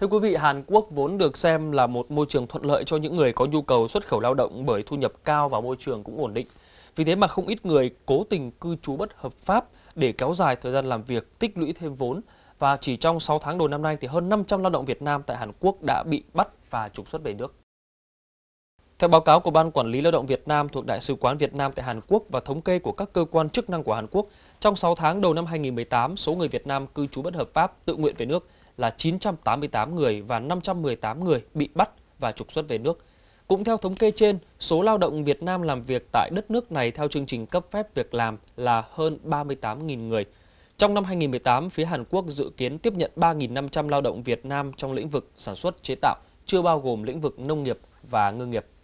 Thưa quý vị, Hàn Quốc vốn được xem là một môi trường thuận lợi cho những người có nhu cầu xuất khẩu lao động bởi thu nhập cao và môi trường cũng ổn định. Vì thế mà không ít người cố tình cư trú bất hợp pháp để kéo dài thời gian làm việc, tích lũy thêm vốn. Và chỉ trong 6 tháng đầu năm nay thì hơn 500 lao động Việt Nam tại Hàn Quốc đã bị bắt và trục xuất về nước. Theo báo cáo của Ban Quản lý Lao động Việt Nam thuộc Đại sứ quán Việt Nam tại Hàn Quốc và thống kê của các cơ quan chức năng của Hàn Quốc, trong 6 tháng đầu năm 2018, số người Việt Nam cư trú bất hợp pháp tự nguyện về nước – là 988 người và 518 người bị bắt và trục xuất về nước. Cũng theo thống kê trên, số lao động Việt Nam làm việc tại đất nước này theo chương trình cấp phép việc làm là hơn 38.000 người. Trong năm 2018, phía Hàn Quốc dự kiến tiếp nhận 3.500 lao động Việt Nam trong lĩnh vực sản xuất chế tạo, chưa bao gồm lĩnh vực nông nghiệp và ngư nghiệp.